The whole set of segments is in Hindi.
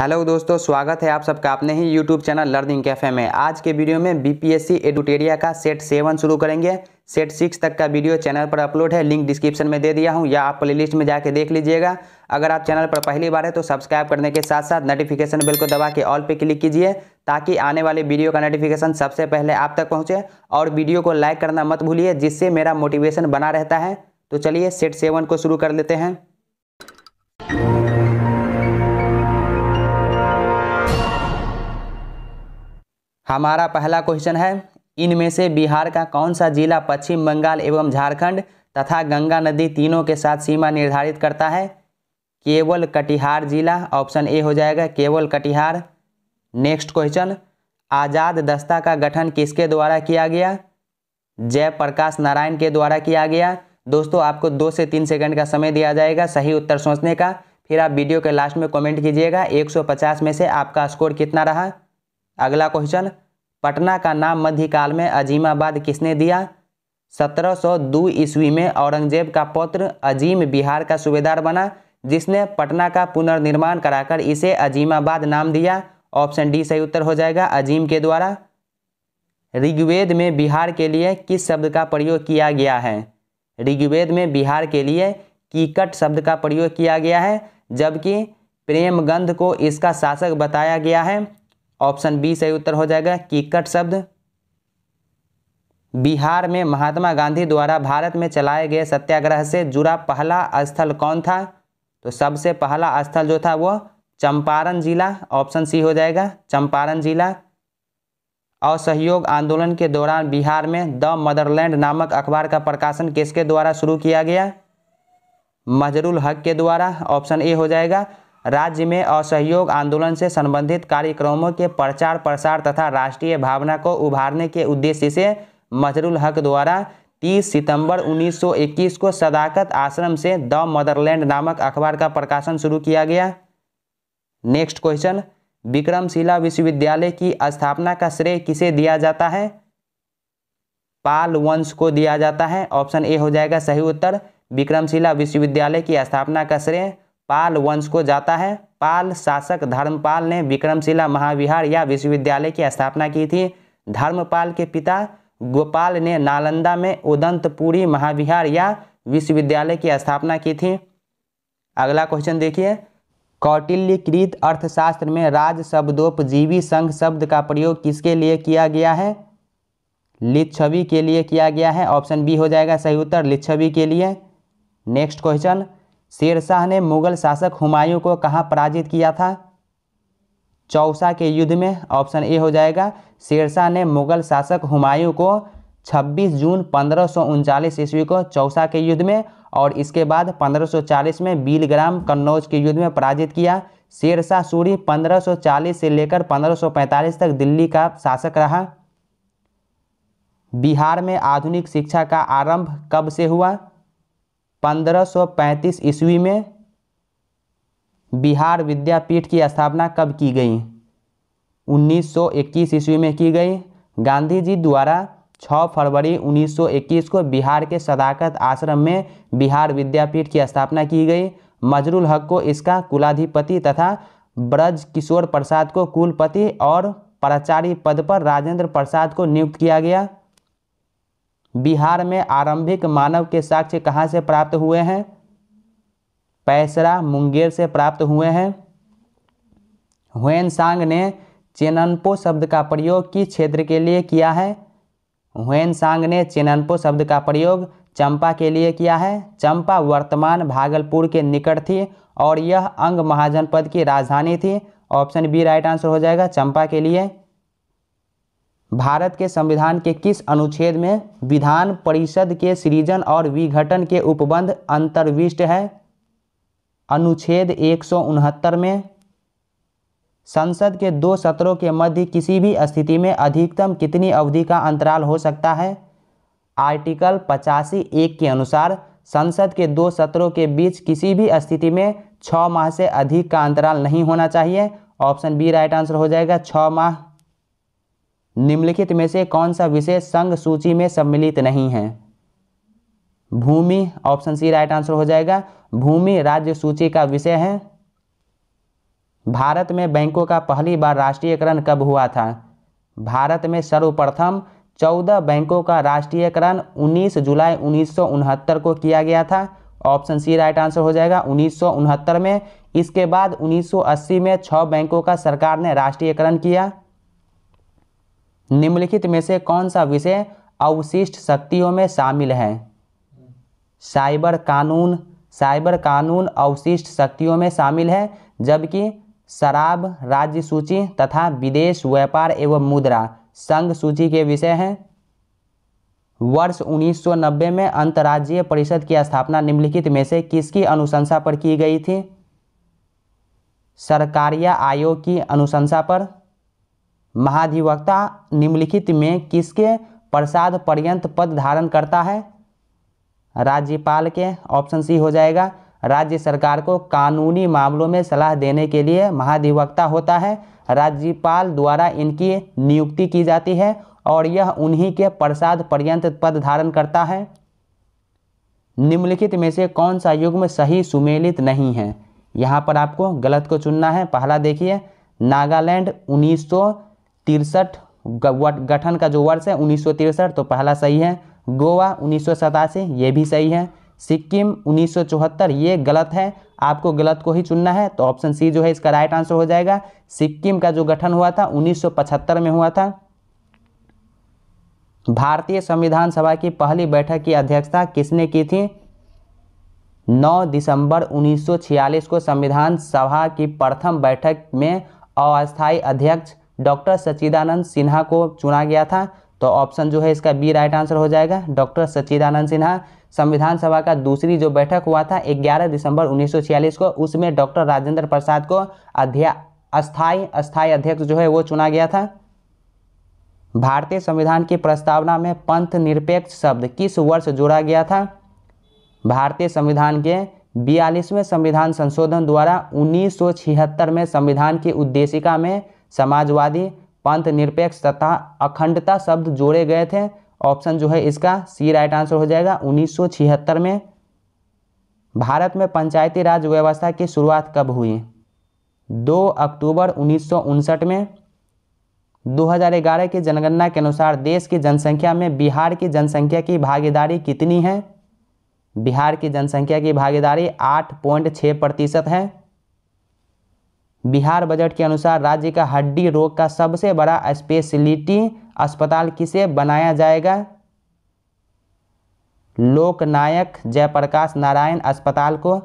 हेलो दोस्तों स्वागत है आप सबका अपने ही यूट्यूब चैनल लर्निंग कैफे में आज के वीडियो में बीपीएससी एडुटेरिया का सेट सेवन शुरू करेंगे सेट सिक्स तक का वीडियो चैनल पर अपलोड है लिंक डिस्क्रिप्शन में दे दिया हूं या आप प्लेलिस्ट में जाके देख लीजिएगा अगर आप चैनल पर पहली बार है तो सब्सक्राइब करने के साथ साथ नोटिफिकेशन बिल को दबा के ऑल पे क्लिक कीजिए ताकि आने वाले वीडियो का नोटिफिकेशन सबसे पहले आप तक पहुँचे और वीडियो को लाइक करना मत भूलिए जिससे मेरा मोटिवेशन बना रहता है तो चलिए सेट सेवन को शुरू कर लेते हैं हमारा पहला क्वेश्चन है इनमें से बिहार का कौन सा जिला पश्चिम बंगाल एवं झारखंड तथा गंगा नदी तीनों के साथ सीमा निर्धारित करता है केवल कटिहार जिला ऑप्शन ए हो जाएगा केवल कटिहार नेक्स्ट क्वेश्चन आज़ाद दस्ता का गठन किसके द्वारा किया गया जयप्रकाश नारायण के द्वारा किया गया दोस्तों आपको दो से तीन सेकंड का समय दिया जाएगा सही उत्तर सोचने का फिर आप वीडियो के लास्ट में कमेंट कीजिएगा 150 में से आपका स्कोर कितना रहा अगला क्वेश्चन पटना का नाम मध्यकाल में अजीमाबाद किसने दिया 1702 ईस्वी में औरंगजेब का पुत्र अजीम बिहार का सूबेदार बना जिसने पटना का पुनर्निर्माण कराकर इसे अजीमाबाद नाम दिया ऑप्शन डी सही उत्तर हो जाएगा अजीम के द्वारा ऋग्वेद में बिहार के लिए किस शब्द का प्रयोग किया गया है ऋग्वेद में बिहार के लिए कीकट शब्द का प्रयोग किया गया है जबकि प्रेमगंध को इसका शासक बताया गया है ऑप्शन बी सही उत्तर हो जाएगा किकट शब्द बिहार में महात्मा गांधी द्वारा भारत में चलाए गए सत्याग्रह से जुड़ा पहला स्थल कौन था तो सबसे पहला स्थल जो था वो चंपारण जिला ऑप्शन सी हो जाएगा चंपारण जिला असहयोग आंदोलन के दौरान बिहार में द मदरलैंड नामक अखबार का प्रकाशन किसके द्वारा शुरू किया गया मजरुल हक के द्वारा ऑप्शन ए हो जाएगा राज्य में असहयोग आंदोलन से संबंधित कार्यक्रमों के प्रचार प्रसार तथा राष्ट्रीय भावना को उभारने के उद्देश्य से मजरुल हक द्वारा 30 सितंबर 1921 को सदाकत आश्रम से द मदरलैंड नामक अखबार का प्रकाशन शुरू किया गया नेक्स्ट क्वेश्चन विक्रमशिला विश्वविद्यालय की स्थापना का श्रेय किसे दिया जाता है पाल वंश को दिया जाता है ऑप्शन ए हो जाएगा सही उत्तर विक्रमशिला विश्वविद्यालय की स्थापना का श्रेय पाल वंश को जाता है पाल शासक धर्मपाल ने विक्रमशिला महाविहार या विश्वविद्यालय की स्थापना की थी धर्मपाल के पिता गोपाल ने नालंदा में उदंतपुरी महाविहार या विश्वविद्यालय की स्थापना की थी अगला क्वेश्चन देखिए कौटिल्यकृत अर्थशास्त्र में राज शब्दोपजीवी संघ शब्द का प्रयोग किसके लिए किया गया है लिच्छवी के लिए किया गया है ऑप्शन बी हो जाएगा सही उत्तर लिच्छवी के लिए नेक्स्ट क्वेश्चन शेरशाह ने मुगल शासक हुमायूं को कहाँ पराजित किया था चौसा के युद्ध में ऑप्शन ए हो जाएगा शेरशाह ने मुगल शासक हुमायूं को 26 जून पंद्रह ईस्वी को चौसा के युद्ध में और इसके बाद 1540 में बीलग्राम कन्नौज के युद्ध में पराजित किया शेरशाह सूरी 1540 से लेकर 1545 तक दिल्ली का शासक रहा बिहार में आधुनिक शिक्षा का आरंभ कब से हुआ 1535 ईस्वी में बिहार विद्यापीठ की स्थापना कब की गई 1921 ईस्वी में की गई गांधी जी द्वारा 6 फरवरी 1921 को बिहार के सदाकत आश्रम में बिहार विद्यापीठ की स्थापना की गई मजरुल हक को इसका कुलाधिपति तथा ब्रज किशोर प्रसाद को कुलपति और प्राचार्य पद पर राजेंद्र प्रसाद को नियुक्त किया गया बिहार में आरंभिक मानव के साक्ष्य कहाँ से प्राप्त हुए हैं पैसरा मुंगेर से प्राप्त हुए हैं हुएनसांग सांग ने चेननपो शब्द का प्रयोग किस क्षेत्र के लिए किया है हुएनसांग ने चेननपो शब्द का प्रयोग चंपा के लिए किया है चंपा वर्तमान भागलपुर के निकट थी और यह अंग महाजनपद की राजधानी थी ऑप्शन बी राइट आंसर हो जाएगा चंपा के लिए भारत के संविधान के किस अनुच्छेद में विधान परिषद के सृजन और विघटन के उपबंध अंतर्विष्ट है अनुच्छेद एक में संसद के दो सत्रों के मध्य किसी भी स्थिति में अधिकतम कितनी अवधि का अंतराल हो सकता है आर्टिकल पचासी एक के अनुसार संसद के दो सत्रों के बीच किसी भी स्थिति में छः माह से अधिक का अंतराल नहीं होना चाहिए ऑप्शन बी राइट आंसर हो जाएगा छः माह निम्नलिखित में से कौन सा विषय संघ सूची में सम्मिलित नहीं है भूमि ऑप्शन सी राइट आंसर हो जाएगा भूमि राज्य सूची का विषय है भारत में बैंकों का पहली बार राष्ट्रीयकरण कब हुआ था भारत में सर्वप्रथम चौदह बैंकों का राष्ट्रीयकरण 19 जुलाई उन्नीस को किया गया था ऑप्शन सी राइट आंसर हो जाएगा उन्नीस में इसके बाद 1980 में छः बैंकों का सरकार ने राष्ट्रीयकरण किया निम्नलिखित में से कौन सा विषय अवशिष्ट शक्तियों में शामिल है साइबर कानून साइबर कानून अवशिष्ट शक्तियों में शामिल है जबकि शराब राज्य सूची तथा विदेश व्यापार एवं मुद्रा संघ सूची के विषय हैं वर्ष 1990 में अंतर्राज्यीय परिषद की स्थापना निम्नलिखित में से किसकी अनुशंसा पर की गई थी सरकारिया आयोग की अनुशंसा पर महाधिवक्ता निम्नलिखित में किसके प्रसाद पर्यंत पद धारण करता है राज्यपाल के ऑप्शन सी हो जाएगा राज्य सरकार को कानूनी मामलों में सलाह देने के लिए महाधिवक्ता होता है राज्यपाल द्वारा इनकी नियुक्ति की जाती है और यह उन्हीं के प्रसाद पर्यंत पद धारण करता है निम्नलिखित में से कौन सा युग्म सही सुमेलित नहीं है यहाँ पर आपको गलत को चुनना है पहला देखिए नागालैंड उन्नीस सौ तिरसठ गठन का जो वर्ष है उन्नीस तो पहला सही है गोवा उन्नीस ये भी सही है सिक्किम 1974 ये गलत है आपको गलत को ही चुनना है तो ऑप्शन सी जो है इसका राइट आंसर हो जाएगा सिक्किम का जो गठन हुआ था 1975 में हुआ था भारतीय संविधान सभा की पहली बैठक की अध्यक्षता किसने की थी 9 दिसंबर 1946 को संविधान सभा की प्रथम बैठक में अस्थायी अध्यक्ष डॉक्टर सच्चिदानंद सिन्हा को चुना गया था तो ऑप्शन जो है इसका बी राइट आंसर हो जाएगा डॉक्टर सच्चिदानंद सिन्हा संविधान सभा का दूसरी जो बैठक हुआ था 11 दिसंबर 1946 को उसमें डॉक्टर राजेंद्र प्रसाद को अध्या अस्थाई अस्थाई अध्यक्ष जो है वो चुना गया था भारतीय संविधान की प्रस्तावना में पंथ निरपेक्ष शब्द किस वर्ष जोड़ा गया था भारतीय संविधान के बयालीसवें संविधान संशोधन द्वारा उन्नीस में संविधान की उद्देशिका में समाजवादी पंथ निरपेक्ष तथा अखंडता शब्द जोड़े गए थे ऑप्शन जो है इसका सी राइट आंसर हो जाएगा 1976 में भारत में पंचायती राज व्यवस्था की शुरुआत कब हुई 2 अक्टूबर उन्नीस में 2011 की जनगणना के अनुसार देश की जनसंख्या में बिहार की जनसंख्या की भागीदारी कितनी है बिहार की जनसंख्या की भागीदारी 8.6 प्रतिशत है बिहार बजट के अनुसार राज्य का हड्डी रोग का सबसे बड़ा स्पेशलिटी अस्पताल किसे बनाया जाएगा लोकनायक जयप्रकाश नारायण अस्पताल को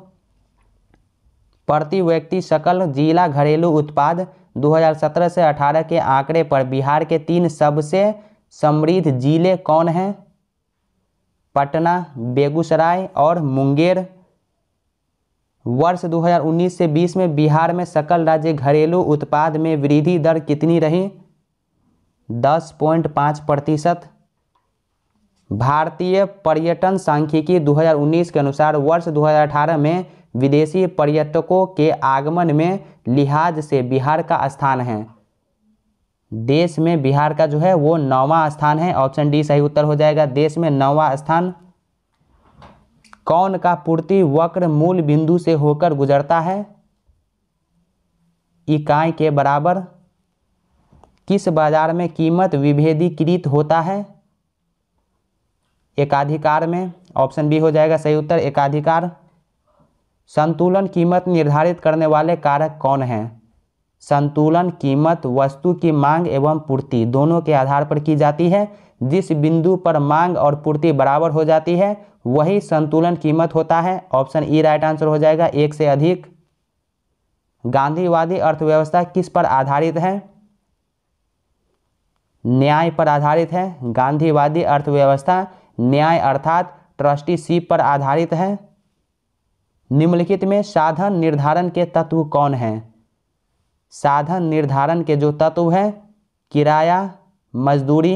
प्रति व्यक्ति सकल जिला घरेलू उत्पाद 2017 से 18 के आंकड़े पर बिहार के तीन सबसे समृद्ध जिले कौन हैं पटना बेगूसराय और मुंगेर वर्ष 2019 से 20 में बिहार में सकल राज्य घरेलू उत्पाद में वृद्धि दर कितनी रही 10.5 प्रतिशत भारतीय पर्यटन सांख्यिकी 2019 के अनुसार वर्ष 2018 में विदेशी पर्यटकों के आगमन में लिहाज से बिहार का स्थान है देश में बिहार का जो है वो नौवा स्थान है ऑप्शन डी सही उत्तर हो जाएगा देश में नौवा स्थान कौन का पूर्ति वक्र मूल बिंदु से होकर गुजरता है इकाई के बराबर किस बाजार में कीमत विभेदीकृत होता है एकाधिकार में ऑप्शन बी हो जाएगा सही उत्तर एकाधिकार संतुलन कीमत निर्धारित करने वाले कारक कौन हैं संतुलन कीमत वस्तु की मांग एवं पूर्ति दोनों के आधार पर की जाती है जिस बिंदु पर मांग और पूर्ति बराबर हो जाती है वही संतुलन कीमत होता है ऑप्शन ई राइट आंसर हो जाएगा एक से अधिक गांधीवादी अर्थव्यवस्था किस पर आधारित है न्याय पर आधारित है गांधीवादी अर्थव्यवस्था न्याय अर्थात ट्रस्टीशिप पर आधारित है निम्नलिखित में साधन निर्धारण के तत्व कौन हैं साधन निर्धारण के जो तत्व हैं किराया मजदूरी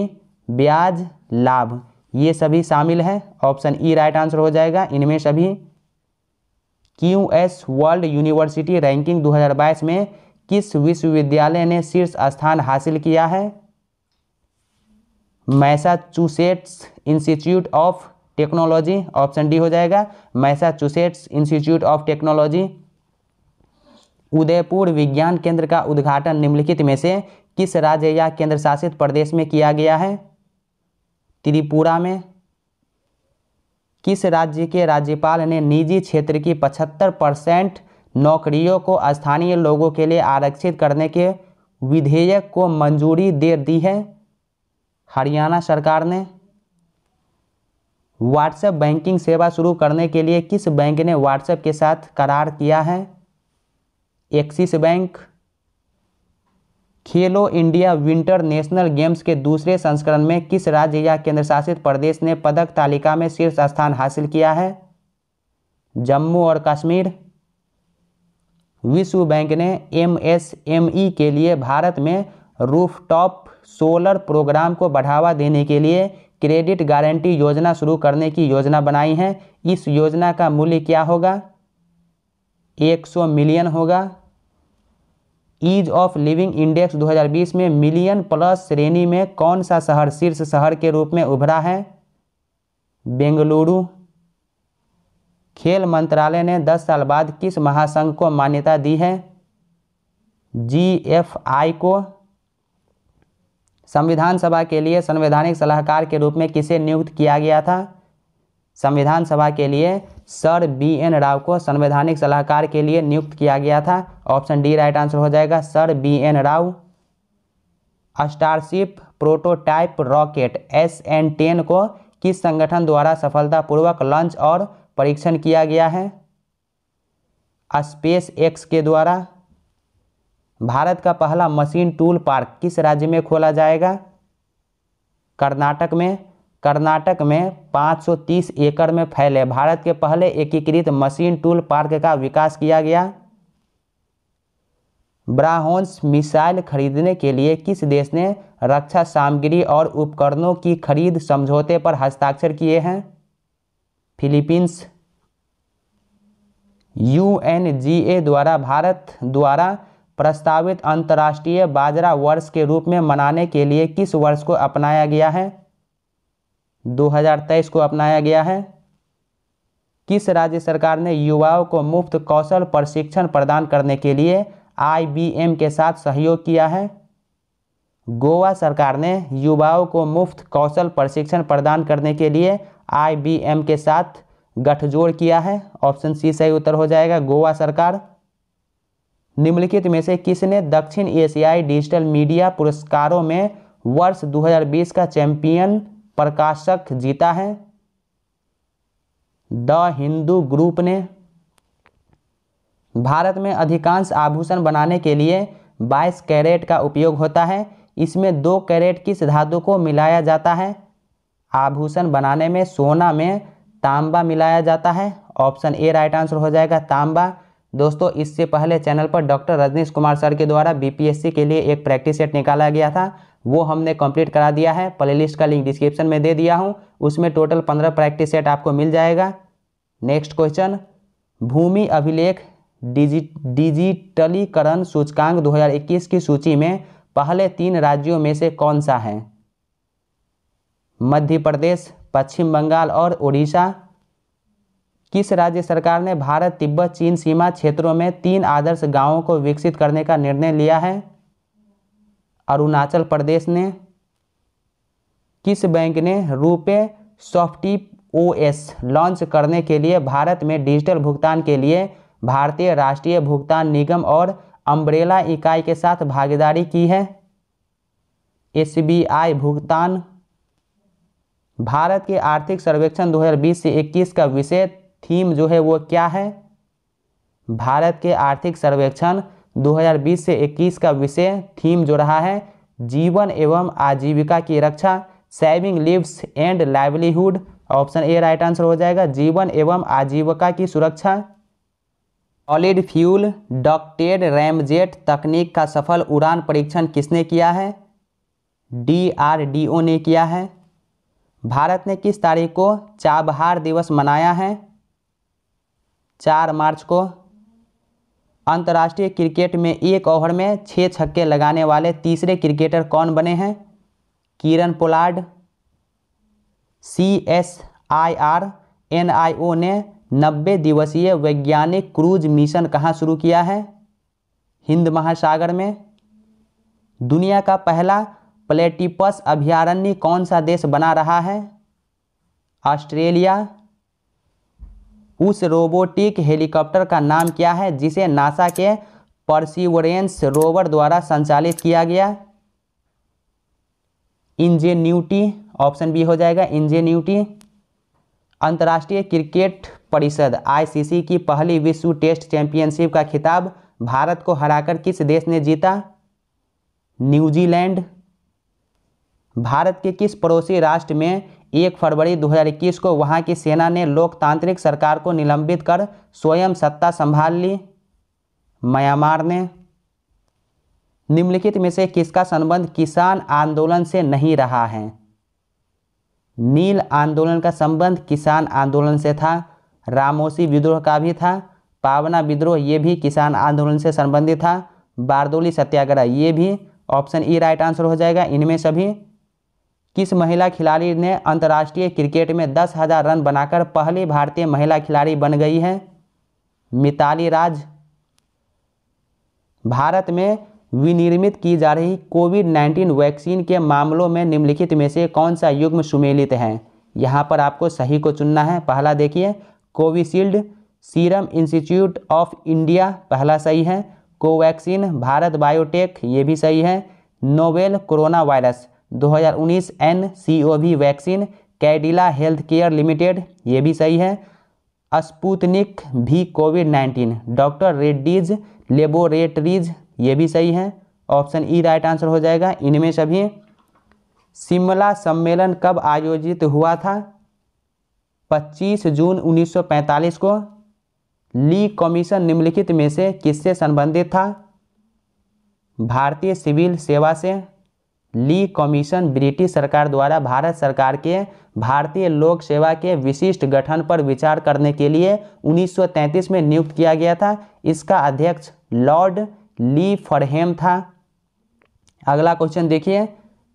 ब्याज लाभ ये सभी शामिल है ऑप्शन ई राइट आंसर हो जाएगा इनमें सभी Q S world university ranking 2022 में किस विश्वविद्यालय ने शीर्ष स्थान हासिल किया है Massachusetts Institute of Technology option D हो जाएगा Massachusetts Institute of Technology Udaipur विज्ञान केंद्र का उद्घाटन निम्नलिखित में से किस राज्य या केंद्र शासित प्रदेश में किया गया है त्रिपुरा में किस राज्य के राज्यपाल ने निजी क्षेत्र की 75 परसेंट नौकरियों को स्थानीय लोगों के लिए आरक्षित करने के विधेयक को मंजूरी दे दी है हरियाणा सरकार ने व्हाट्सएप बैंकिंग सेवा शुरू करने के लिए किस बैंक ने व्हाट्सएप के साथ करार किया है Axis Bank Khelo India winter national games के दूसरे संस्करण में किस राज्य या केंद्रशासित प्रदेश ने पदक तालिका में शीर्ष स्थान हासिल किया है जम्मू और कश्मीर विश्व बैंक ने एमएसएमई के लिए भारत में रूफटॉप सोलर प्रोग्राम को बढ़ावा देने के लिए क्रेडिट गारंटी योजना शुरू करने की योजना बनाई है इस योजना का मूल्य क्या होगा 100 मिलियन होगा ईज ऑफ लिविंग इंडेक्स 2020 में मिलियन प्लस श्रेणी में कौन सा शहर शीर्ष शहर के रूप में उभरा है बेंगलुरु खेल मंत्रालय ने 10 साल बाद किस महासंघ को मान्यता दी है जी एफ आई को संविधान सभा के लिए संवैधानिक सलाहकार के रूप में किसे नियुक्त किया गया था संविधान सभा के लिए सर बी एन राव को संवैधानिक सलाहकार के लिए नियुक्त किया गया था ऑप्शन डी राइट आंसर हो जाएगा sir B N Rao Starship prototype rocket S N ten को किस संगठन द्वारा सफलतापूर्वक लॉन्च और परीक्षण किया गया है स्पेस एक्स के द्वारा भारत का पहला मशीन टूल पार्क किस राज्य में खोला जाएगा कर्नाटक में कर्नाटक में 530 एकड़ में फैले भारत के पहले एकीकृत मशीन टूल पार्क का विकास किया गया ब्राहोन्स मिसाइल खरीदने के लिए किस देश ने रक्षा सामग्री और उपकरणों की खरीद समझौते पर हस्ताक्षर किए हैं फिलीपींस यूएनजीए द्वारा भारत द्वारा प्रस्तावित अंतर्राष्ट्रीय बाजरा वर्ष के रूप में मनाने के लिए किस वर्ष को अपनाया गया है 2023 को अपनाया गया है किस राज्य सरकार ने युवाओं को मुफ्त कौशल प्रशिक्षण प्रदान करने के लिए आईबीएम के साथ सहयोग किया है गोवा सरकार ने युवाओं को मुफ्त कौशल प्रशिक्षण प्रदान करने के लिए आईबीएम के साथ गठजोड़ किया है ऑप्शन सी सही उत्तर हो जाएगा गोवा सरकार निम्नलिखित में से किसने दक्षिण एशियाई डिजिटल मीडिया पुरस्कारों में वर्ष 2020 का चैंपियन प्रकाशक जीता है द हिंदू ग्रुप ने भारत में अधिकांश आभूषण बनाने के लिए 22 कैरेट का उपयोग होता है इसमें दो कैरेट किस धातु को मिलाया जाता है आभूषण बनाने में सोना में तांबा मिलाया जाता है ऑप्शन ए राइट आंसर हो जाएगा तांबा दोस्तों इससे पहले चैनल पर डॉक्टर रजनीश कुमार सर के द्वारा बीपीएससी के लिए एक प्रैक्टिस सेट निकाला गया था वो हमने कंप्लीट करा दिया है प्लेलिस्ट का लिंक डिस्क्रिप्शन में दे दिया हूँ उसमें टोटल पंद्रह प्रैक्टिस सेट आपको मिल जाएगा नेक्स्ट क्वेश्चन भूमि अभिलेख डिजिट डिजिटलीकरण सूचकांक 2021 की सूची में पहले तीन राज्यों में से कौन सा है मध्य प्रदेश पश्चिम बंगाल और उड़ीसा किस राज्य सरकार ने भारत तिब्बत चीन सीमा क्षेत्रों में तीन आदर्श गांवों को विकसित करने का निर्णय लिया है अरुणाचल प्रदेश ने किस बैंक ने रुपे सॉफ्टी ओ लॉन्च करने के लिए भारत में डिजिटल भुगतान के लिए भारतीय राष्ट्रीय भुगतान निगम और अम्ब्रेला इकाई के साथ भागीदारी की है एसबीआई भुगतान भारत के आर्थिक सर्वेक्षण 2020 से 21 का विषय थीम जो है वो क्या है भारत के आर्थिक सर्वेक्षण 2020 से 21 का विषय थीम जो रहा है जीवन एवं आजीविका की रक्षा saving lives and livelihood option A right answer हो जाएगा जीवन एवं आजीविका की सुरक्षा सॉलिड फ्यूल डॉक्टेड रैमजेट तकनीक का सफल उड़ान परीक्षण किसने किया है डीआरडीओ ने किया है भारत ने किस तारीख को चाबहार दिवस मनाया है चार मार्च को अंतर्राष्ट्रीय क्रिकेट में एक ओवर में छः छक्के लगाने वाले तीसरे क्रिकेटर कौन बने हैं Kieron Pollard C S I R N I O ने नब्बे दिवसीय वैज्ञानिक क्रूज मिशन कहाँ शुरू किया है हिंद महासागर में दुनिया का पहला प्लेटिपस अभयारण्य कौन सा देश बना रहा है ऑस्ट्रेलिया उस रोबोटिक हेलीकॉप्टर का नाम क्या है जिसे नासा के परसिवरेंस रोवर द्वारा संचालित किया गया इंजेन्यूटी ऑप्शन बी हो जाएगा इंजेन्यूटी अंतर्राष्ट्रीय क्रिकेट परिषद आईसीसी की पहली विश्व टेस्ट चैंपियनशिप का खिताब भारत को हराकर किस देश ने जीता न्यूजीलैंड भारत के किस पड़ोसी राष्ट्र में एक फरवरी 2021 को वहां की सेना ने लोकतांत्रिक सरकार को निलंबित कर स्वयं सत्ता संभाल ली म्यांमार ने निम्नलिखित में से किसका संबंध किसान आंदोलन से नहीं रहा है नील आंदोलन का संबंध किसान आंदोलन से था रामोसी विद्रोह का भी था पावना विद्रोह ये भी किसान आंदोलन से संबंधित था बारदोली सत्याग्रह ये भी ऑप्शन ई राइट आंसर हो जाएगा इनमें सभी किस महिला खिलाड़ी ने अंतर्राष्ट्रीय क्रिकेट में दस हज़ार रन बनाकर पहली भारतीय महिला खिलाड़ी बन गई हैं मिताली राज भारत में विनिर्मित की जा रही कोविड 19 वैक्सीन के मामलों में निम्नलिखित में से कौन सा युग्म सुमेलित है यहाँ पर आपको सही को चुनना है पहला देखिए कोविशील्ड सीरम इंस्टीट्यूट ऑफ इंडिया पहला सही है कोवैक्सीन भारत बायोटेक ये भी सही है novel corona virus 2019 N C O V vaccine Cadila health care limited ये भी सही है स्पूतनिक भी कोविड 19 डॉक्टर रेड्डीज लेबोरेटरीज ये भी सही है ऑप्शन ई राइट आंसर हो जाएगा इनमें सभी शिमला सम्मेलन कब आयोजित हुआ था 25 जून 1945 को ली कमीशन निम्नलिखित में से किससे संबंधित था भारतीय सिविल सेवा से ली कमीशन ब्रिटिश सरकार द्वारा भारत सरकार के भारतीय लोक सेवा के विशिष्ट गठन पर विचार करने के लिए 1933 में नियुक्त किया गया था इसका अध्यक्ष लॉर्ड ली फरहेम था अगला क्वेश्चन देखिए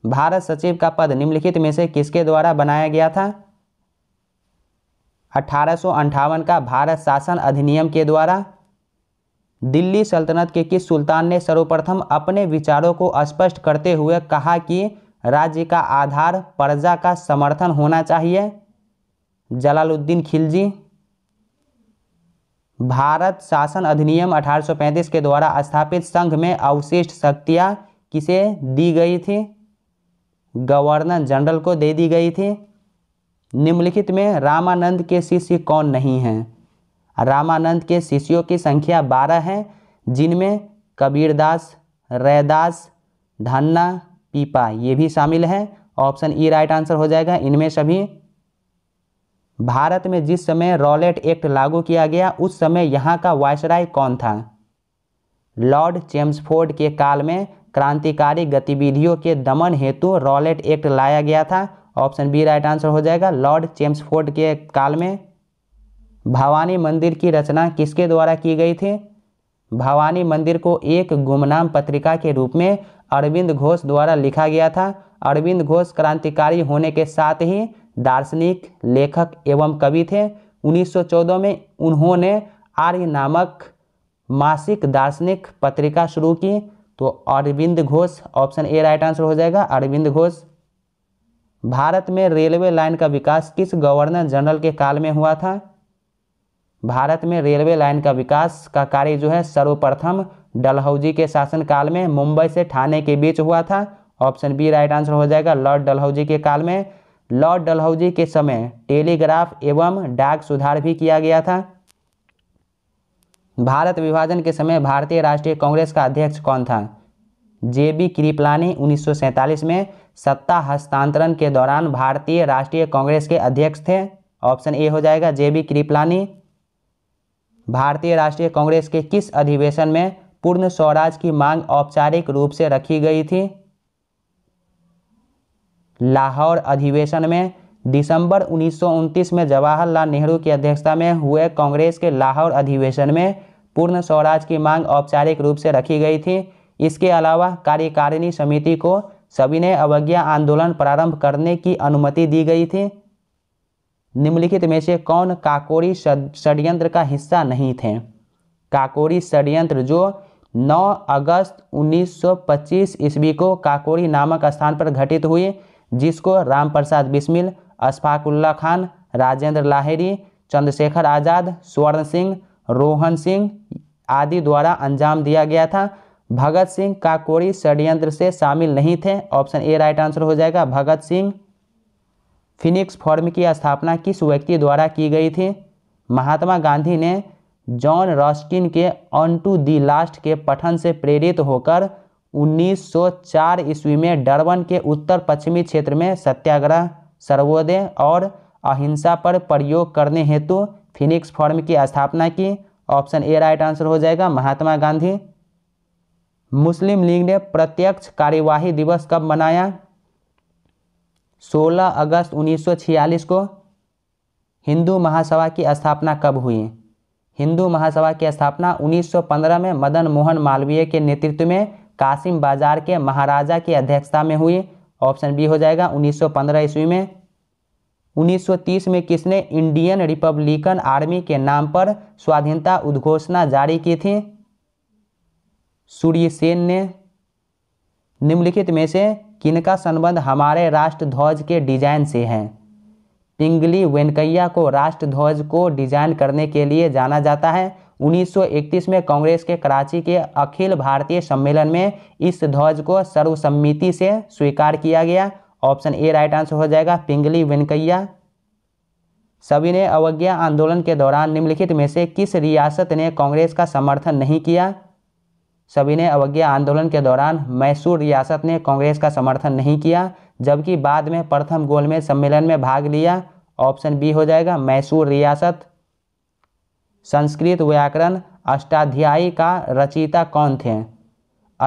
भारत सचिव का पद निम्नलिखित में से किसके द्वारा बनाया गया था अठारह का भारत शासन अधिनियम के द्वारा दिल्ली सल्तनत के किस सुल्तान ने सर्वप्रथम अपने विचारों को स्पष्ट करते हुए कहा कि राज्य का आधार प्रजा का समर्थन होना चाहिए जलालुद्दीन खिलजी भारत शासन अधिनियम 1835 के द्वारा स्थापित संघ में अवशिष्ट शक्तियाँ किसे दी गई थी गवर्नर जनरल को दे दी गई थी निम्नलिखित में रामानंद के शिष्य कौन नहीं हैं रामानंद के शिष्यों की संख्या बारह है जिनमें कबीरदास रैदास धन्ना पीपा ये भी शामिल है ऑप्शन ई राइट आंसर हो जाएगा इनमें सभी भारत में जिस समय रॉलेट एक्ट लागू किया गया उस समय यहाँ का वायसराय कौन था लॉर्ड चेम्सफोर्ड के काल में क्रांतिकारी गतिविधियों के दमन हेतु रॉलेट एक्ट लाया गया था ऑप्शन बी राइट आंसर हो जाएगा लॉर्ड चेम्सफोर्ड के काल में भवानी मंदिर की रचना किसके द्वारा की गई थी भवानी मंदिर को एक गुमनाम पत्रिका के रूप में अरविंद घोष द्वारा लिखा गया था अरविंद घोष क्रांतिकारी होने के साथ ही दार्शनिक लेखक एवं कवि थे 1914 में उन्होंने आर्य नामक मासिक दार्शनिक पत्रिका शुरू की तो Aurobindo Ghosh option A right answer हो जाएगा अरविंद घोष भारत में रेलवे लाइन का विकास किस गवर्नर जनरल के काल में हुआ था भारत में रेलवे लाइन का विकास का कार्य जो है सर्वप्रथम डलहौजी के शासनकाल में मुंबई से ठाणे के बीच हुआ था ऑप्शन बी राइट आंसर हो जाएगा लॉर्ड डलहौजी के काल में लॉर्ड डलहौजी के समय टेलीग्राफ एवं डाक सुधार भी किया गया था भारत विभाजन के समय भारतीय राष्ट्रीय कांग्रेस का अध्यक्ष कौन था जे बी कृपलानी उन्नीस में सत्ता हस्तांतरण के दौरान भारतीय राष्ट्रीय कांग्रेस के अध्यक्ष थे ऑप्शन ए हो जाएगा जे बी कृपलानी भारतीय राष्ट्रीय कांग्रेस के किस अधिवेशन में पूर्ण स्वराज की मांग औपचारिक रूप से रखी गई थी लाहौर अधिवेशन में दिसंबर उन्नीस में जवाहरलाल नेहरू की अध्यक्षता में हुए कांग्रेस के लाहौर अधिवेशन में पूर्ण स्वराज की मांग औपचारिक रूप से रखी गई थी इसके अलावा कार्यकारिणी समिति को सविनय अवज्ञा आंदोलन प्रारंभ करने की अनुमति दी गई थी निम्नलिखित में से कौन काकोरी षड्यंत्र का हिस्सा नहीं थे काकोरी षड्यंत्र जो 9 अगस्त 1925 ईस्वी को काकोरी नामक स्थान पर घटित हुई जिसको राम प्रसाद बिस्मिल अशफाकुल्ला खान राजेंद्र लाहेरी चंद्रशेखर आज़ाद स्वर्ण सिंह रोहन सिंह आदि द्वारा अंजाम दिया गया था भगत सिंह काकोरी षड्यंत्र से शामिल नहीं थे ऑप्शन ए राइट आंसर हो जाएगा भगत सिंह फिनिक्स फॉर्म की स्थापना किस व्यक्ति द्वारा की गई थी महात्मा गांधी ने जॉन रॉस्किन के ऑन टू दी लास्ट के पठन से प्रेरित होकर 1904 ईस्वी में डरबन के उत्तर पश्चिमी क्षेत्र में सत्याग्रह सर्वोदय और अहिंसा पर प्रयोग करने हेतु फिनिक्स फॉर्म की स्थापना की ऑप्शन ए राइट आंसर हो जाएगा महात्मा गांधी मुस्लिम लीग ने प्रत्यक्ष कार्यवाही दिवस कब मनाया 16 अगस्त 1946 को हिंदू महासभा की स्थापना कब हुई हिंदू महासभा की स्थापना 1915 में मदन मोहन मालवीय के नेतृत्व में कासिम बाजार के महाराजा की अध्यक्षता में हुई ऑप्शन बी हो जाएगा 1915 ईस्वी में 1930 में किसने इंडियन रिपब्लिकन आर्मी के नाम पर स्वाधीनता उद्घोषणा जारी की थी सूर्य सेन ने निम्नलिखित में से किनका संबंध हमारे राष्ट्रध्वज के डिजाइन से है पिंगली वेंकैया को राष्ट्रध्वज को डिजाइन करने के लिए जाना जाता है 1931 में कांग्रेस के कराची के अखिल भारतीय सम्मेलन में इस ध्वज को सर्वसम्मति से स्वीकार किया गया ऑप्शन ए राइट आंसर हो जाएगा पिंगली वेंकैया सभी ने अवज्ञा आंदोलन के दौरान निम्नलिखित में से किस रियासत ने कांग्रेस का समर्थन नहीं किया सभी ने अवज्ञा आंदोलन के दौरान मैसूर रियासत ने कांग्रेस का समर्थन नहीं किया जबकि बाद में प्रथम गोलमेज सम्मेलन में भाग लिया ऑप्शन बी हो जाएगा मैसूर रियासत संस्कृत व्याकरण अष्टाध्यायी का रचयिता कौन थे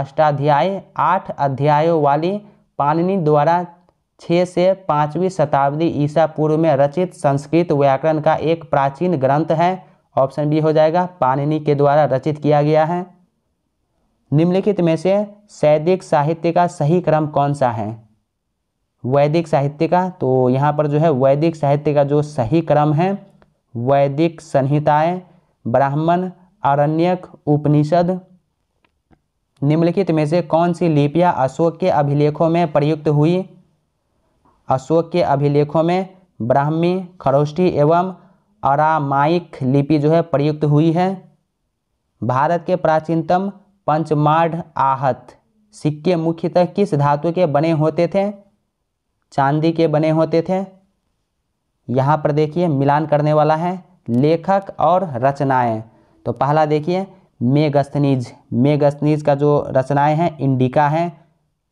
अष्टाध्यायी आठ अध्यायों वाली पाणिनि द्वारा छः से पाँचवीं शताब्दी ईसा पूर्व में रचित संस्कृत व्याकरण का एक प्राचीन ग्रंथ है ऑप्शन बी हो जाएगा पाणिनि के द्वारा रचित किया गया है निम्नलिखित में से सैदिक साहित्य का सही क्रम कौन सा है वैदिक साहित्य का तो यहाँ पर जो है वैदिक साहित्य का जो सही क्रम है वैदिक संहिताएं ब्राह्मण आरण्यक उपनिषद निम्नलिखित में से कौन सी लिपियाँ अशोक के अभिलेखों में प्रयुक्त हुई अशोक के अभिलेखों में ब्राह्मी खरोष्ठी एवं अरामाइक लिपि जो है प्रयुक्त हुई है भारत के प्राचीनतम पंचमाढ़ आहत सिक्के मुख्यतः किस धातु के बने होते थे चांदी के बने होते थे यहाँ पर देखिए मिलान करने वाला है लेखक और रचनाएं तो पहला देखिए मेगस्थनीज मेगस्थनीज का जो रचनाएं हैं इंडिका है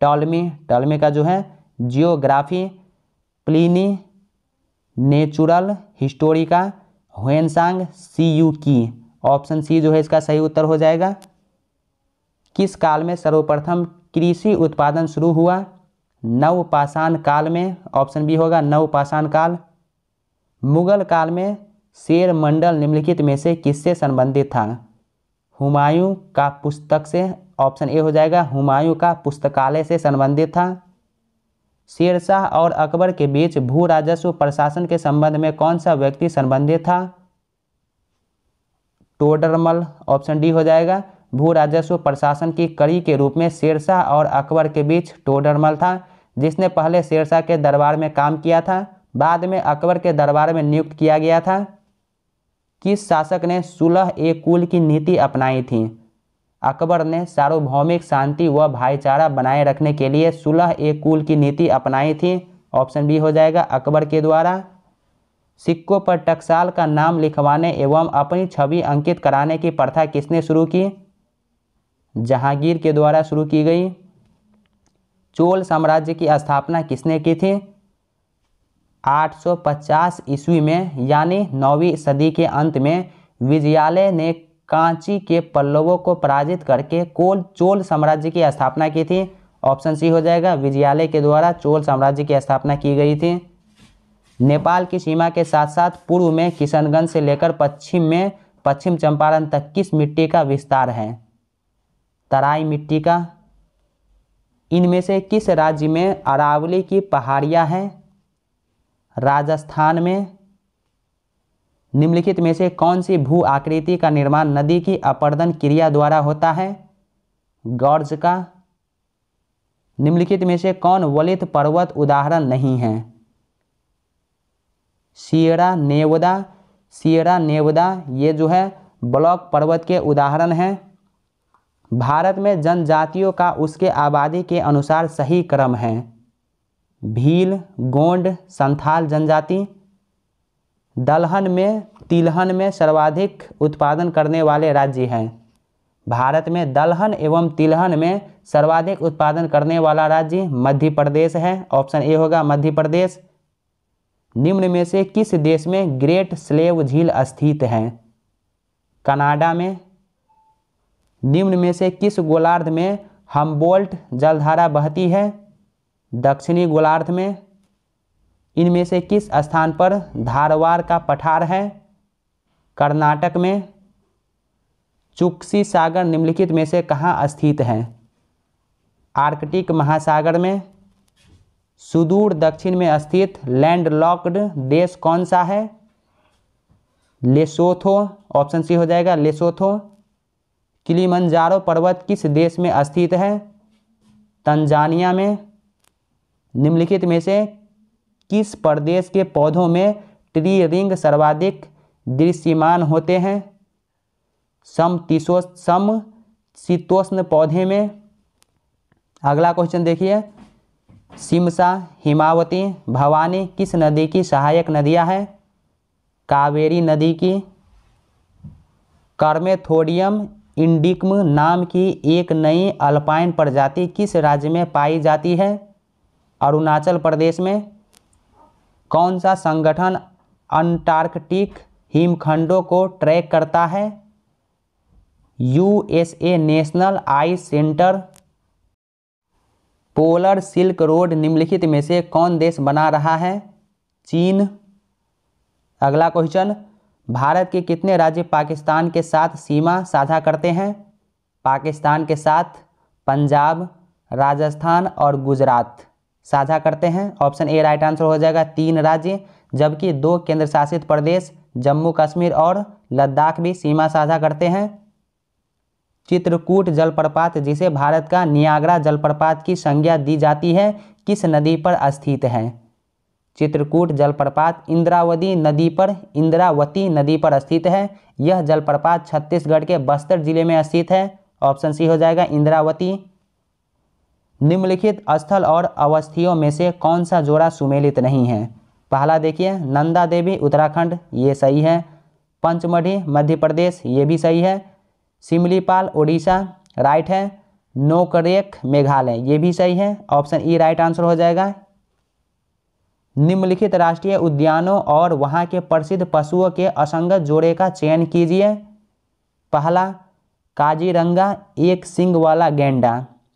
टॉलमी टॉलमी का जो है geography Pliny natural historica Hiuen Tsang Siyuki option C जो है इसका सही उत्तर हो जाएगा किस काल में सर्वप्रथम कृषि उत्पादन शुरू हुआ नवपाषाण काल में ऑप्शन बी होगा नवपाषाण काल मुगल काल में शेर मंडल निम्नलिखित में से किससे संबंधित था हुमायूं का पुस्तक से ऑप्शन ए हो जाएगा हुमायूं का पुस्तकालय से संबंधित था शेरशाह और अकबर के बीच भू राजस्व प्रशासन के संबंध में कौन सा व्यक्ति संबंधित था टोडरमल ऑप्शन डी हो जाएगा भू राजस्व प्रशासन की कड़ी के रूप में शेरशाह और अकबर के बीच टोडरमल था जिसने पहले शेरशाह के दरबार में काम किया था बाद में अकबर के दरबार में नियुक्त किया गया था किस शासक ने सुलह ए कुल की नीति अपनाई थी अकबर ने सार्वभौमिक शांति व भाईचारा बनाए रखने के लिए सुलह ए कुल की नीति अपनाई थी ऑप्शन बी हो जाएगा अकबर के द्वारा सिक्कों पर टकसाल का नाम लिखवाने एवं अपनी छवि अंकित कराने की प्रथा किसने शुरू की जहांगीर के द्वारा शुरू की गई चोल साम्राज्य की स्थापना किसने की थी 850 ईस्वी में यानी नौवीं सदी के अंत में विजयालय ने कांची के पल्लवों को पराजित करके कोल चोल साम्राज्य की स्थापना की थी ऑप्शन सी हो जाएगा विजयालय के द्वारा चोल साम्राज्य की स्थापना की गई थी नेपाल की सीमा के साथ साथ पूर्व में किशनगंज से लेकर पश्चिम में पश्चिम चंपारण तक किस मिट्टी का विस्तार है तराई मिट्टी का इनमें से किस राज्य में अरावली की पहाड़ियाँ हैं राजस्थान में निम्नलिखित में से कौन सी भू आकृति का निर्माण नदी की अपर्दन क्रिया द्वारा होता है गौर्ज का निम्नलिखित में से कौन वलित पर्वत उदाहरण नहीं है सियरा नेवदा सियरा नेवदा ये जो है ब्लॉक पर्वत के उदाहरण हैं भारत में जनजातियों का उसके आबादी के अनुसार सही क्रम है भील गोंड संथाल जनजाति दलहन में तिलहन में सर्वाधिक उत्पादन करने वाले राज्य हैं भारत में दलहन एवं तिलहन में सर्वाधिक उत्पादन करने वाला राज्य मध्य प्रदेश है ऑप्शन ए होगा मध्य प्रदेश निम्न में से किस देश में ग्रेट स्लेव झील स्थित है कनाडा में निम्न में से किस गोलार्ध में हम्बोल्ट जलधारा बहती है दक्षिणी गोलार्ध में इनमें से किस स्थान पर धारवार का पठार है कर्नाटक में चुक्सी सागर निम्नलिखित में से कहाँ स्थित है आर्कटिक महासागर में सुदूर दक्षिण में स्थित लैंडलॉक्ड देश कौन सा है लेसोथो ऑप्शन सी हो जाएगा लेसोथो किलीमंजारो पर्वत किस देश में स्थित है तंजानिया में निम्नलिखित में से किस प्रदेश के पौधों में ट्री रिंग सर्वाधिक दृश्यमान होते हैं सम तीसो सम शीतोष्ण पौधे में अगला क्वेश्चन देखिए सिमसा हिमावती भवानी किस नदी की सहायक नदियां हैं कावेरी नदी की कर्मेथोडियम इंडिकम नाम की एक नई अल्पाइन प्रजाति किस राज्य में पाई जाती है अरुणाचल प्रदेश में कौन सा संगठन अंटार्कटिक हिमखंडों को ट्रैक करता है USA national ice center polar silk road निम्नलिखित में से कौन देश बना रहा है चीन अगला क्वेश्चन भारत के कितने राज्य पाकिस्तान के साथ सीमा साझा करते हैं पाकिस्तान के साथ पंजाब राजस्थान और गुजरात साझा करते हैं ऑप्शन ए राइट आंसर हो जाएगा तीन राज्य जबकि दो केंद्र शासित प्रदेश जम्मू कश्मीर और लद्दाख भी सीमा साझा करते हैं चित्रकूट जलप्रपात जिसे भारत का नियाग्रा जलप्रपात की संज्ञा दी जाती है किस नदी पर स्थित है चित्रकूट जलप्रपात इंद्रावती नदी पर इंद्रावती नदी पर स्थित है यह जलप्रपात छत्तीसगढ़ के बस्तर जिले में स्थित है ऑप्शन सी हो जाएगा इंद्रावती निम्नलिखित स्थल और अवस्थियों में से कौन सा जोड़ा सुमेलित नहीं है पहला देखिए नंदा देवी उत्तराखंड ये सही है पंचमढ़ी मध्य प्रदेश ये भी सही है सिमलीपाल उड़ीसा राइट है नोकरेक मेघालय ये भी सही है ऑप्शन ई राइट आंसर हो जाएगा निम्नलिखित राष्ट्रीय उद्यानों और वहाँ के प्रसिद्ध पशुओं के असंगत जोड़े का चयन कीजिए पहला काजीरंगा एक सिंग वाला गेंडा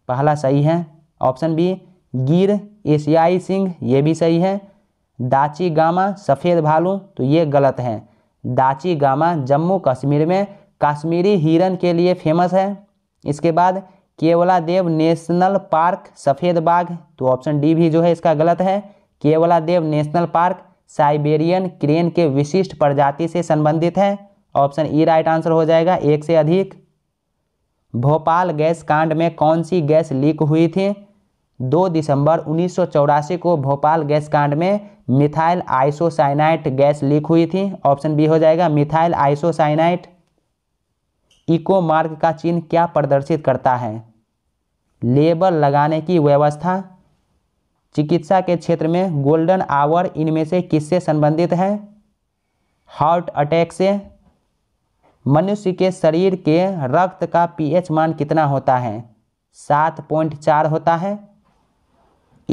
पहला सही है ऑप्शन बी गिर एशियाई सिंह ये भी सही है दाची गामा सफ़ेद भालू तो ये गलत है दाची गामा जम्मू कश्मीर में कश्मीरी हिरन के लिए फेमस है इसके बाद केवला देव नेशनल पार्क सफ़ेद बाघ तो ऑप्शन डी भी जो है इसका गलत है Keoladeo national park Siberian crane के विशिष्ट प्रजाति से संबंधित है ऑप्शन ई राइट आंसर हो जाएगा एक से अधिक भोपाल गैस कांड में कौन सी गैस लीक हुई थी दो दिसंबर उन्नीस को भोपाल गैस कांड में मिथाइल आइसोसाइनाइट गैस लीक हुई थी ऑप्शन बी हो जाएगा मिथाइल आइसोसाइनाइट इको मार्ग का चिन्ह क्या प्रदर्शित करता है लेबल लगाने की व्यवस्था चिकित्सा के क्षेत्र में गोल्डन आवर इनमें से किससे संबंधित है हार्ट अटैक से मनुष्य के शरीर के रक्त का पीएच मान कितना होता है सात पॉइंट चार होता है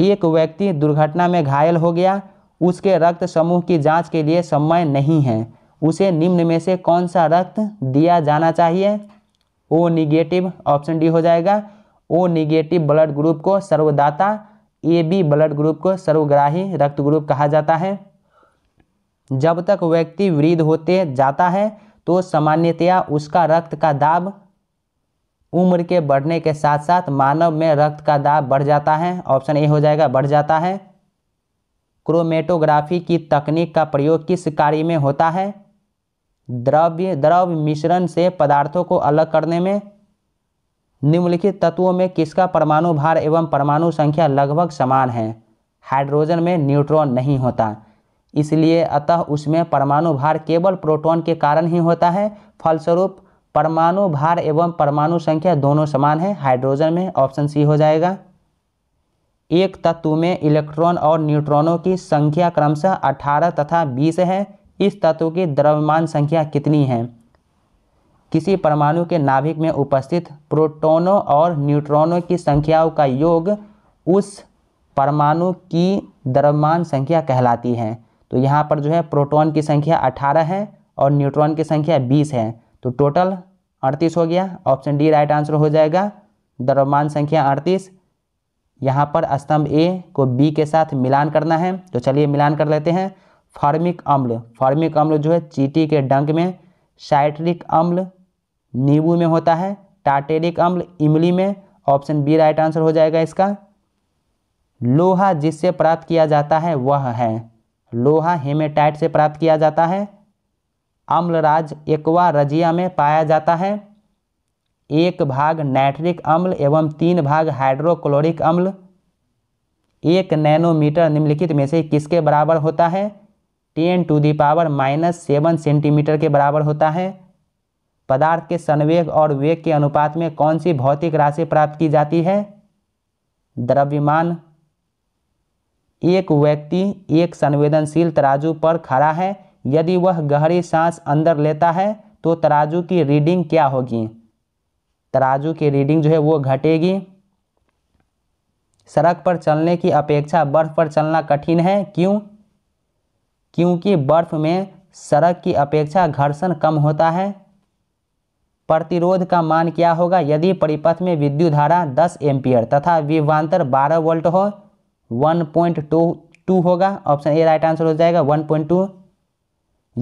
एक व्यक्ति दुर्घटना में घायल हो गया उसके रक्त समूह की जांच के लिए समय नहीं है उसे निम्न में से कौन सा रक्त दिया जाना चाहिए ओ निगेटिव ऑप्शन डी हो जाएगा ओ निगेटिव ब्लड ग्रुप को सर्वदाता ए बी ब्लड ग्रुप को सर्वग्राही रक्त ग्रुप कहा जाता है जब तक व्यक्ति वृद्ध होते जाता है तो सामान्यतया उसका रक्त का दाब उम्र के बढ़ने के साथ साथ मानव में रक्त का दाब बढ़ जाता है ऑप्शन ए हो जाएगा बढ़ जाता है क्रोमेटोग्राफी की तकनीक का प्रयोग किस कार्य में होता है द्रव्य द्रव्य मिश्रण से पदार्थों को अलग करने में निम्नलिखित तत्वों में किसका परमाणु भार एवं परमाणु संख्या लगभग समान है हाइड्रोजन में न्यूट्रॉन नहीं होता इसलिए अतः उसमें परमाणु भार केवल प्रोटॉन के कारण ही होता है फलस्वरूप परमाणु भार एवं परमाणु संख्या दोनों समान है हाइड्रोजन में ऑप्शन सी हो जाएगा एक तत्व में इलेक्ट्रॉन और न्यूट्रॉनों की संख्या क्रमशः 18 तथा 20 है इस तत्व की द्रव्यमान संख्या कितनी है किसी परमाणु के नाभिक में उपस्थित प्रोटोनों और न्यूट्रॉनों की संख्याओं का योग उस परमाणु की द्रव्यमान संख्या कहलाती है तो यहाँ पर जो है प्रोटॉन की संख्या 18 है और न्यूट्रॉन की संख्या 20 है तो टोटल 38 हो गया ऑप्शन डी राइट आंसर हो जाएगा द्रव्यमान संख्या 38 यहाँ पर स्तंभ ए को बी के साथ मिलान करना है तो चलिए मिलान कर लेते हैं फार्मिक अम्ल फार्मिक अम्ल जो है चीटी के डंक में साइट्रिक अम्ल नींबू में होता है टाटेरिक अम्ल इमली में ऑप्शन बी राइट आंसर हो जाएगा इसका लोहा जिससे प्राप्त किया जाता है वह है लोहा हेमेटाइट से प्राप्त किया जाता है अम्लराज एक्वा रजिया में पाया जाता है एक भाग नाइट्रिक अम्ल एवं तीन भाग हाइड्रोक्लोरिक अम्ल एक नैनोमीटर निम्नलिखित में से किसके बराबर होता है ten to the power minus seven centimetre के बराबर होता है पदार्थ के संवेग और वेग के अनुपात में कौन सी भौतिक राशि प्राप्त की जाती है द्रव्यमान एक व्यक्ति एक संवेदनशील तराजू पर खड़ा है यदि वह गहरी सांस अंदर लेता है तो तराजू की रीडिंग क्या होगी तराजू की रीडिंग जो है वो घटेगी सड़क पर चलने की अपेक्षा बर्फ पर चलना कठिन है क्यों क्योंकि बर्फ में सड़क की अपेक्षा घर्षण कम होता है प्रतिरोध का मान क्या होगा यदि परिपथ में विद्युत धारा 10 एम्पियर तथा विभवान्तर 12 वोल्ट हो 1.22 होगा ऑप्शन ए राइट आंसर हो जाएगा 1.2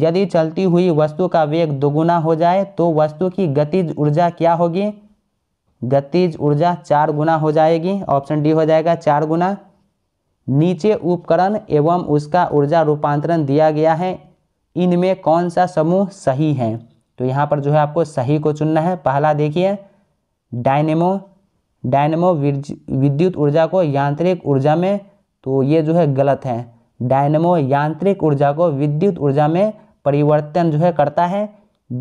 यदि चलती हुई वस्तु का वेग दोगुना हो जाए तो वस्तु की गतिज ऊर्जा क्या होगी गतिज ऊर्जा चार गुना हो जाएगी ऑप्शन डी हो जाएगा चार गुना नीचे उपकरण एवं उसका ऊर्जा रूपांतरण दिया गया है इनमें कौन सा समूह सही है तो यहाँ पर जो है आपको सही को चुनना है पहला देखिए डायनेमो डायनेमो विद्युत ऊर्जा को यांत्रिक ऊर्जा में तो ये जो है गलत है डायनेमो यांत्रिक ऊर्जा को विद्युत ऊर्जा में परिवर्तन जो है करता है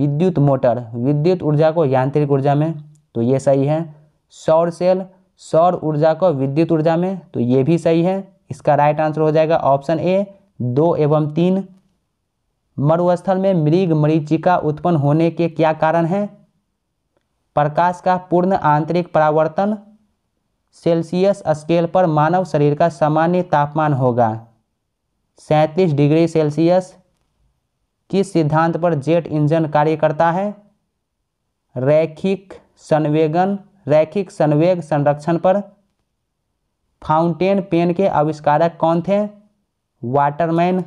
विद्युत मोटर विद्युत ऊर्जा को यांत्रिक ऊर्जा में तो ये सही है सौर सेल सौर ऊर्जा को विद्युत ऊर्जा में तो ये भी सही है इसका राइट आंसर हो जाएगा ऑप्शन ए दो एवं तीन मरुस्थल में मृग मरीचिका उत्पन्न होने के क्या कारण हैं प्रकाश का पूर्ण आंतरिक परावर्तन सेल्सियस स्केल पर मानव शरीर का सामान्य तापमान होगा सैंतीस डिग्री सेल्सियस किस सिद्धांत पर जेट इंजन कार्य करता है रैखिक संवेगन रैखिक संवेग संरक्षण पर फाउंटेन पेन के आविष्कारक कौन थे वाटरमैन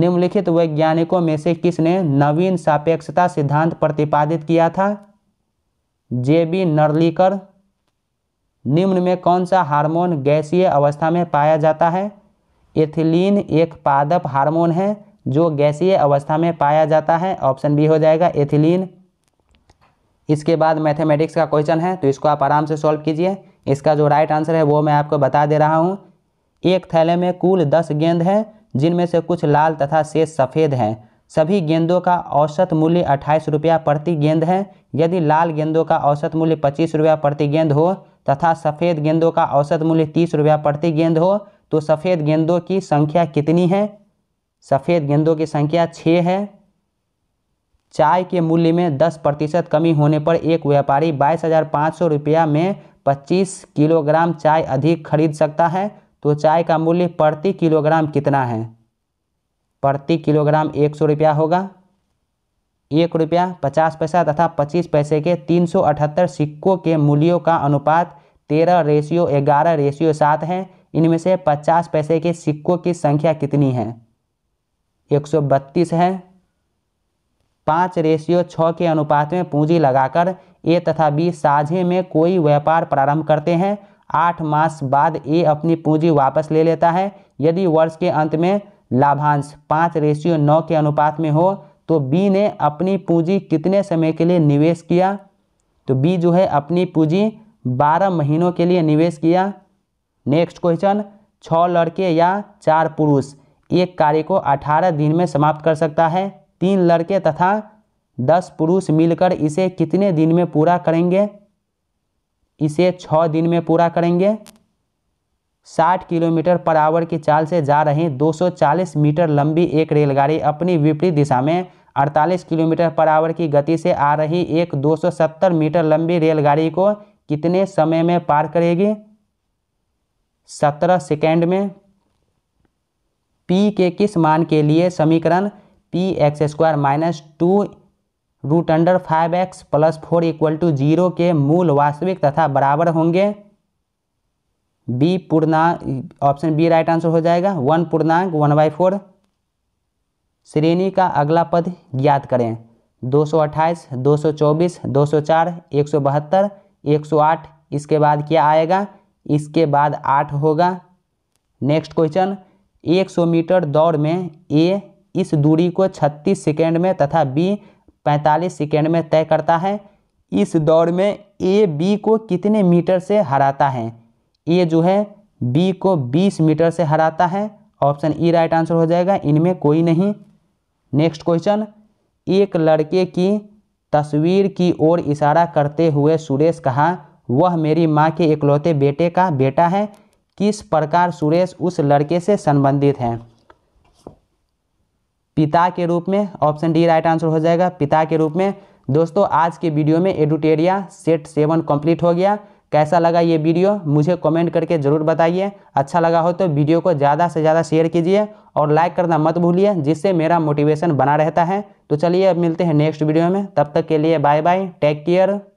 निम्नलिखित वैज्ञानिकों में से किसने नवीन सापेक्षता सिद्धांत प्रतिपादित किया था जे बी नरलीकर निम्न में कौन सा हार्मोन गैसीय अवस्था में पाया जाता है एथिलीन एक पादप हार्मोन है जो गैसीय अवस्था में पाया जाता है ऑप्शन बी हो जाएगा एथिलीन इसके बाद मैथमेटिक्स का क्वेश्चन है तो इसको आप आराम से सॉल्व कीजिए इसका जो राइट आंसर है वो मैं आपको बता दे रहा हूँ एक थैले में कुल दस गेंद है जिनमें से कुछ लाल तथा शेष सफ़ेद हैं सभी गेंदों का औसत मूल्य अट्ठाईस रुपया प्रति गेंद है यदि लाल गेंदों का औसत मूल्य पच्चीस रुपया प्रति गेंद हो तथा सफ़ेद गेंदों का औसत मूल्य तीस रुपया प्रति गेंद हो तो सफ़ेद गेंदों की संख्या कितनी है सफ़ेद गेंदों की संख्या छः है चाय के मूल्य में दस प्रतिशत कमी होने पर एक व्यापारी बाईस हज़ार पाँच सौ रुपया में पच्चीस किलोग्राम चाय अधिक खरीद सकता है तो चाय का मूल्य प्रति किलोग्राम कितना है प्रति किलोग्राम एक सौ रुपया होगा एक रुपया पचास पैसा तथा पच्चीस पैसे के तीन सौ अठहत्तर सिक्कों के मूल्यों का अनुपात तेरह रेशियो ग्यारह रेशियो सात है इनमें से पचास पैसे के सिक्कों की संख्या कितनी है एक सौ बत्तीस है पाँच रेशियो छः के अनुपात में पूंजी लगाकर ए तथा बी साझे में कोई व्यापार प्रारंभ करते हैं आठ मास बाद ए अपनी पूंजी वापस ले लेता है यदि वर्ष के अंत में लाभांश पाँच रेशियो नौ के अनुपात में हो तो बी ने अपनी पूंजी कितने समय के लिए निवेश किया तो बी जो है अपनी पूंजी बारह महीनों के लिए निवेश किया नेक्स्ट क्वेश्चन छः लड़के या चार पुरुष एक कार्य को अठारह दिन में समाप्त कर सकता है तीन लड़के तथा दस पुरुष मिलकर इसे कितने दिन में पूरा करेंगे इसे छः दिन में पूरा करेंगे 60 किलोमीटर पर आवर की चाल से जा रही 240 मीटर लंबी एक रेलगाड़ी अपनी विपरीत दिशा में 48 किलोमीटर पर आवर की गति से आ रही एक 270 मीटर लंबी रेलगाड़ी को कितने समय में पार करेगी 17 सेकेंड में पी के किस मान के लिए समीकरण P X square minus two root under five X plus four equal to zero के मूल वास्तविक तथा बराबर होंगे बी पूर्णांक ऑप्शन बी राइट आंसर हो जाएगा वन पूर्णांक वन बाई फोर श्रेणी का अगला पद ज्ञात करें दो सौ अट्ठाईस दो सौ चौबीस दो सौ चार एक सौ बहत्तर एक सौ आठ इसके बाद क्या आएगा इसके बाद आठ होगा नेक्स्ट क्वेश्चन एक सौ मीटर दौड़ में ए इस दूरी को छत्तीस सेकेंड में तथा बी 45 सेकेंड में तय करता है इस दौड़ में ए बी को कितने मीटर से हराता है ए जो है बी को 20 मीटर से हराता है ऑप्शन ई राइट आंसर हो जाएगा इनमें कोई नहीं नेक्स्ट क्वेश्चन एक लड़के की तस्वीर की ओर इशारा करते हुए सुरेश कहा वह मेरी माँ के इकलौते बेटे का बेटा है किस प्रकार सुरेश उस लड़के से संबंधित हैं पिता के रूप में ऑप्शन डी राइट आंसर हो जाएगा पिता के रूप में दोस्तों आज के वीडियो में एडुटेरिया सेट सेवन कंप्लीट हो गया कैसा लगा ये वीडियो मुझे कमेंट करके ज़रूर बताइए अच्छा लगा हो तो वीडियो को ज़्यादा से ज़्यादा शेयर कीजिए और लाइक करना मत भूलिए जिससे मेरा मोटिवेशन बना रहता है तो चलिए अब मिलते हैं नेक्स्ट वीडियो में तब तक के लिए बाय बाय टेक केयर